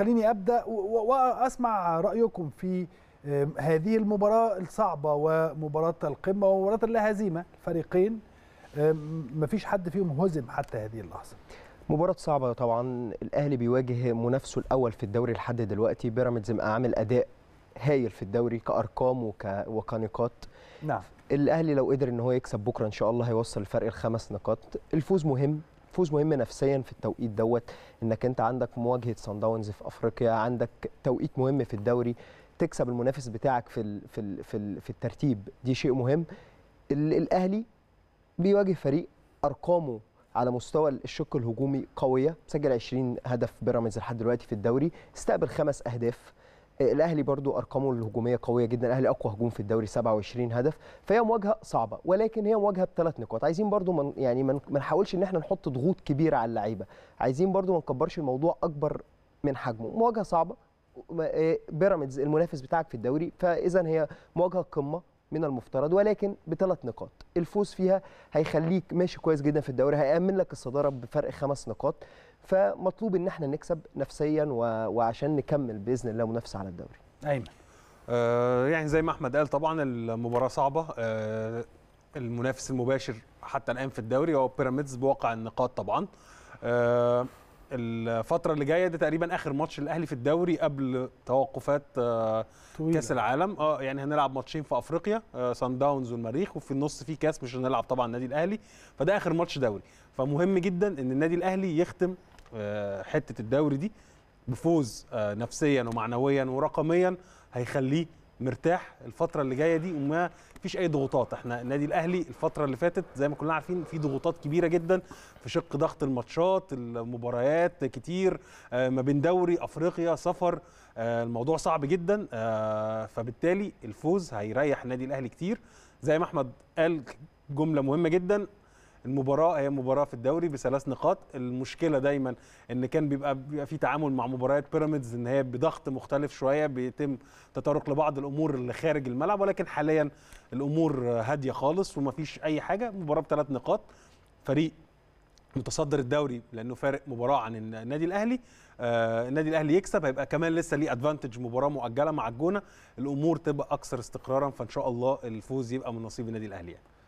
خليني ابدا واسمع رايكم في هذه المباراه الصعبه ومباراه القمه ومباراه اللا هزيمه ما مفيش حد فيهم هزم حتى هذه اللحظه مباراة صعبة طبعا الأهلي بيواجه منافسه الأول في الدوري لحد دلوقتي بيراميدز عامل أداء هايل في الدوري كأرقام وك... وكنقاط نعم الأهلي لو قدر إن هو يكسب بكرة إن شاء الله هيوصل الفرق الخمس نقاط الفوز مهم فوز مهم نفسيا في التوقيت دوت انك انت عندك مواجهه صن داونز في افريقيا عندك توقيت مهم في الدوري تكسب المنافس بتاعك في الـ في الـ في, الـ في الترتيب دي شيء مهم الاهلي بيواجه فريق ارقامه على مستوى الشق الهجومي قويه مسجل 20 هدف بيراميدز لحد دلوقتي في الدوري استقبل خمس اهداف الاهلي برضو ارقامه الهجوميه قويه جدا الاهلي اقوى هجوم في الدوري 27 هدف فهي مواجهه صعبه ولكن هي مواجهه بثلاث نقاط عايزين برضو من يعني ما نحاولش ان احنا نحط ضغوط كبيره على اللعيبه عايزين برضو ما نكبرش الموضوع اكبر من حجمه مواجهه صعبه إيه، بيراميدز المنافس بتاعك في الدوري فاذا هي مواجهه قمه من المفترض ولكن بثلاث نقاط الفوز فيها هيخليك ماشي كويس جدا في الدوري هيأمن لك الصدارة بفرق خمس نقاط فمطلوب ان احنا نكسب نفسيا و... وعشان نكمل باذن الله منافسه على الدوري ايمن آه يعني زي ما احمد قال طبعا المباراه صعبه آه المنافس المباشر حتى الان في الدوري هو بيراميدز بواقع النقاط طبعا آه الفتره اللي جايه ده تقريبا اخر ماتش الاهلي في الدوري قبل توقفات آه، طويلة. كاس العالم اه يعني هنلعب ماتشين في افريقيا سان آه، داونز والمريخ وفي النص في كاس مش هنلعب طبعا النادي الاهلي فده اخر ماتش دوري فمهم جدا ان النادي الاهلي يختم آه، حته الدوري دي بفوز نفسيا ومعنويا ورقميا هيخليه مرتاح الفتره اللي جايه دي وما فيش اي ضغوطات احنا النادي الاهلي الفتره اللي فاتت زي ما كلنا عارفين في ضغوطات كبيره جدا في شق ضغط الماتشات المباريات كتير آه، ما بين دوري افريقيا سفر آه، الموضوع صعب جدا آه، فبالتالي الفوز هيريح النادي الاهلي كتير زي ما احمد قال جمله مهمه جدا المباراه هي مباراه في الدوري بثلاث نقاط المشكله دايما ان كان بيبقى بيبقى في تعامل مع مباريات بيراميدز ان هي بضغط مختلف شويه بيتم تطرق لبعض الامور اللي خارج الملعب ولكن حاليا الامور هاديه خالص ومفيش اي حاجه مباراه بثلاث نقاط فريق متصدر الدوري لانه فارق مباراه عن النادي الاهلي آه النادي الاهلي يكسب هيبقى كمان لسه ليه ادفانتج مباراه مؤجله مع الجونه الامور تبقى اكثر استقرارا فان شاء الله الفوز يبقى من نصيب النادي الاهلي يعني.